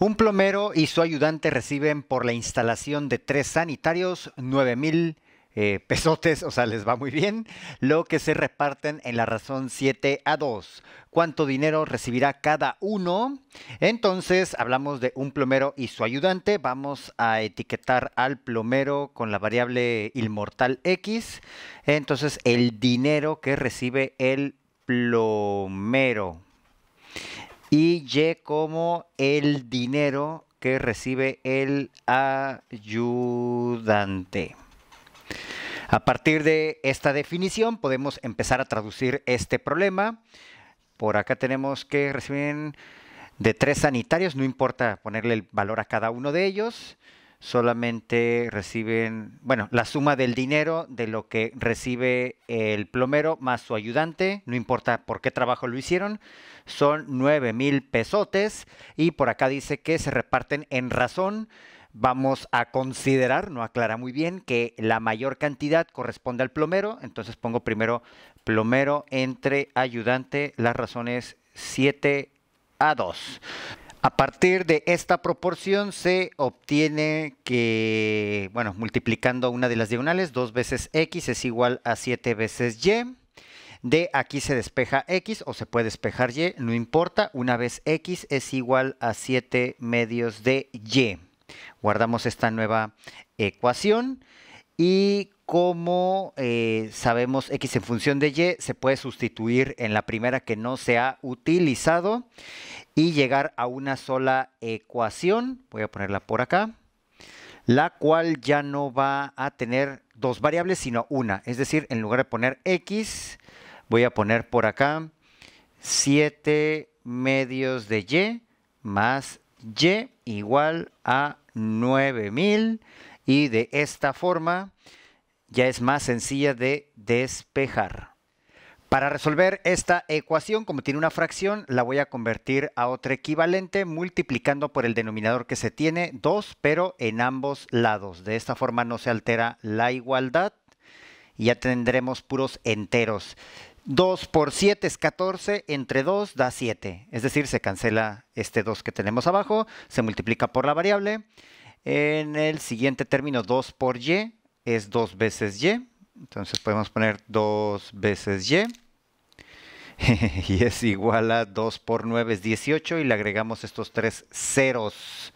Un plomero y su ayudante reciben por la instalación de tres sanitarios 9 mil eh, pesotes, o sea, les va muy bien, lo que se reparten en la razón 7 a 2. ¿Cuánto dinero recibirá cada uno? Entonces, hablamos de un plomero y su ayudante. Vamos a etiquetar al plomero con la variable inmortal X. Entonces, el dinero que recibe el plomero y Y como el dinero que recibe el ayudante. A partir de esta definición podemos empezar a traducir este problema. Por acá tenemos que reciben de tres sanitarios, no importa ponerle el valor a cada uno de ellos solamente reciben, bueno, la suma del dinero de lo que recibe el plomero más su ayudante, no importa por qué trabajo lo hicieron, son 9 mil pesotes y por acá dice que se reparten en razón. Vamos a considerar, no aclara muy bien, que la mayor cantidad corresponde al plomero, entonces pongo primero plomero entre ayudante, las razones 7 a 2. A partir de esta proporción se obtiene que, bueno, multiplicando una de las diagonales, 2 veces x es igual a 7 veces y. De aquí se despeja x o se puede despejar y, no importa, una vez x es igual a 7 medios de y. Guardamos esta nueva ecuación y como eh, sabemos x en función de y se puede sustituir en la primera que no se ha utilizado y llegar a una sola ecuación, voy a ponerla por acá, la cual ya no va a tener dos variables sino una, es decir, en lugar de poner x, voy a poner por acá 7 medios de y más y igual a 9000 y de esta forma ya es más sencilla de despejar. Para resolver esta ecuación, como tiene una fracción, la voy a convertir a otro equivalente multiplicando por el denominador que se tiene 2, pero en ambos lados. De esta forma no se altera la igualdad y ya tendremos puros enteros. 2 por 7 es 14, entre 2 da 7. Es decir, se cancela este 2 que tenemos abajo, se multiplica por la variable. En el siguiente término 2 por y es 2 veces y. Entonces podemos poner 2 veces y. y es igual a 2 por 9 es 18 y le agregamos estos tres ceros.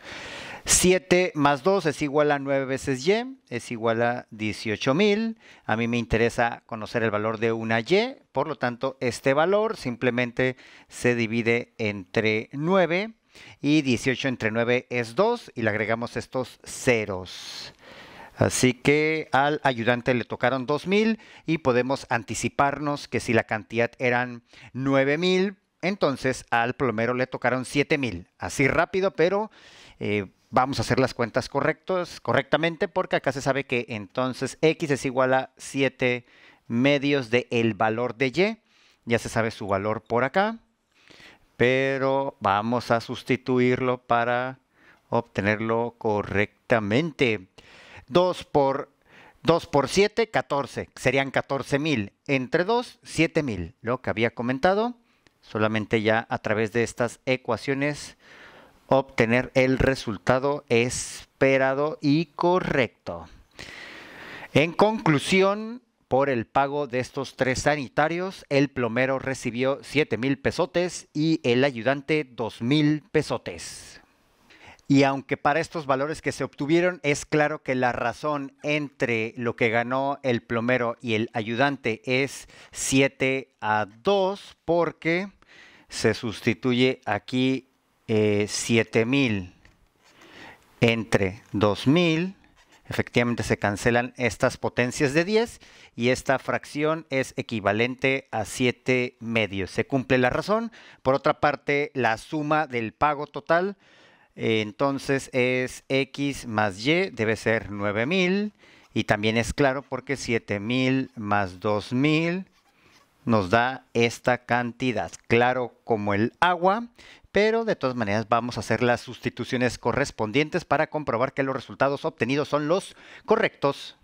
7 más 2 es igual a 9 veces y, es igual a 18.000. A mí me interesa conocer el valor de una y, por lo tanto este valor simplemente se divide entre 9 y 18 entre 9 es 2 y le agregamos estos ceros. Así que al ayudante le tocaron 2000 y podemos anticiparnos que si la cantidad eran 9000, entonces al plomero le tocaron 7000. Así rápido, pero eh, vamos a hacer las cuentas correctos, correctamente porque acá se sabe que entonces x es igual a 7 medios del el valor de y. Ya se sabe su valor por acá pero vamos a sustituirlo para obtenerlo correctamente. 2 por, 2 7, 14. Serían 14,000, Entre 2, 7,000, Lo que había comentado. Solamente ya a través de estas ecuaciones obtener el resultado esperado y correcto. En conclusión, por el pago de estos tres sanitarios. El plomero recibió 7 mil pesotes y el ayudante 2 mil pesotes. Y aunque para estos valores que se obtuvieron es claro que la razón entre lo que ganó el plomero y el ayudante es 7 a 2 porque se sustituye aquí $7,000 eh, entre $2,000 efectivamente se cancelan estas potencias de 10 y esta fracción es equivalente a 7 medios. Se cumple la razón. Por otra parte, la suma del pago total, eh, entonces es X más Y, debe ser 9000. Y también es claro porque 7000 más 2000 nos da esta cantidad, claro como el agua, pero de todas maneras vamos a hacer las sustituciones correspondientes para comprobar que los resultados obtenidos son los correctos